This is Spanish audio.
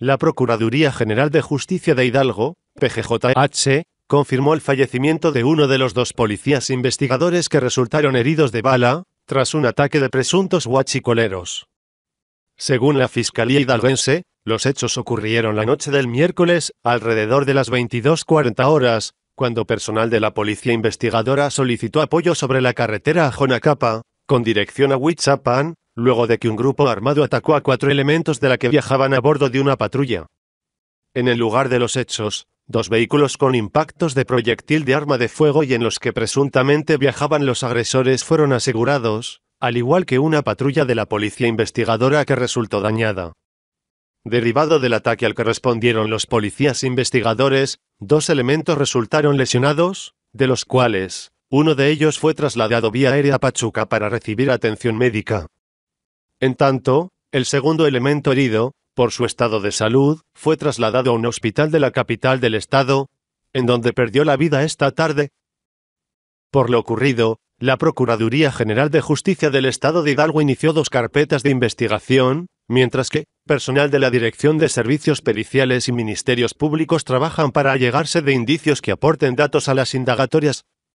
La Procuraduría General de Justicia de Hidalgo, PGJH, confirmó el fallecimiento de uno de los dos policías investigadores que resultaron heridos de bala, tras un ataque de presuntos huachicoleros. Según la Fiscalía hidalguense, los hechos ocurrieron la noche del miércoles, alrededor de las 22.40 horas, cuando personal de la policía investigadora solicitó apoyo sobre la carretera a Jonacapa, con dirección a Huichapan, luego de que un grupo armado atacó a cuatro elementos de la que viajaban a bordo de una patrulla. En el lugar de los hechos, dos vehículos con impactos de proyectil de arma de fuego y en los que presuntamente viajaban los agresores fueron asegurados, al igual que una patrulla de la policía investigadora que resultó dañada. Derivado del ataque al que respondieron los policías investigadores, dos elementos resultaron lesionados, de los cuales, uno de ellos fue trasladado vía aérea a Pachuca para recibir atención médica. En tanto, el segundo elemento herido, por su estado de salud, fue trasladado a un hospital de la capital del estado, en donde perdió la vida esta tarde. Por lo ocurrido, la Procuraduría General de Justicia del Estado de Hidalgo inició dos carpetas de investigación, mientras que, personal de la Dirección de Servicios Periciales y Ministerios Públicos trabajan para allegarse de indicios que aporten datos a las indagatorias.